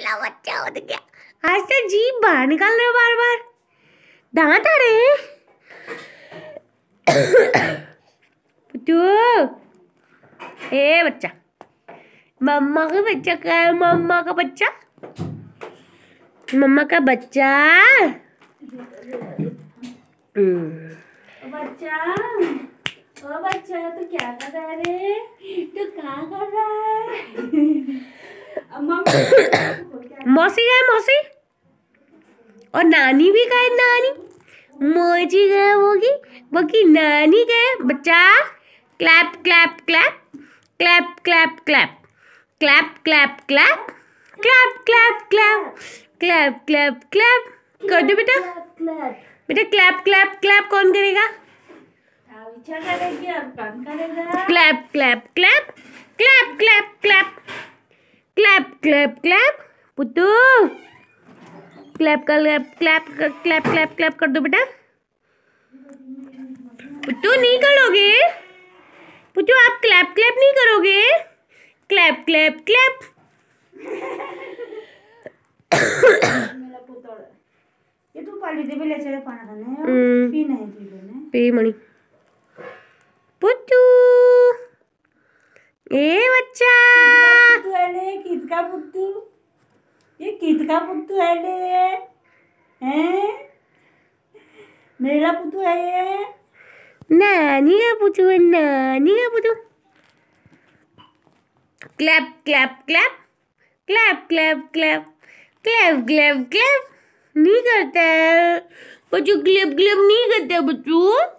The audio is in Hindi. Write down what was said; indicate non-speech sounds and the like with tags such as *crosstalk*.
पिला बच्चा उठ गया आज तो जीप बाहर निकाल रहे हो बार बार दांत आ रहे हैं ए बच्चा मम्मा का बच्चा क्या है मम्मा का बच्चा मम्मा का बच्चा हम्म। बच्चा ओ बच्चा तू तो क्या कर रहा है तू तो क्या कर रहा है *coughs* मम्मा मौसी गए मौसी और नानी भी गए नानी मौजी गए होगी बाकी नानी गए बच्चा clap clap clap clap clap clap clap clap clap clap clap clap clap clap clap कर दो बेटा बेटा क्लैप क्लैप क्लैप कौन करेगा clap clap clap clap clap clap clap clap clap पुतू क्लैप कर क्लैप क्लैप क्लैप क्लैप कर दो बेटा पुतू नहीं करोगे पुतू आप क्लैप क्लैप नहीं करोगे क्लैप क्लैप क्लैप ये तो पानी हम्म। पे मणि पुतू ए बच्चा पुतू ये किसका पुत्तू है ले हैं मेरा पुत्तू है ये नानी का पुत्तू है नानी का पुत्तू clap clap clap clap clap clap clap clap clap नहीं करता है बच्चू क्लैप क्लैप नहीं करता बच्चू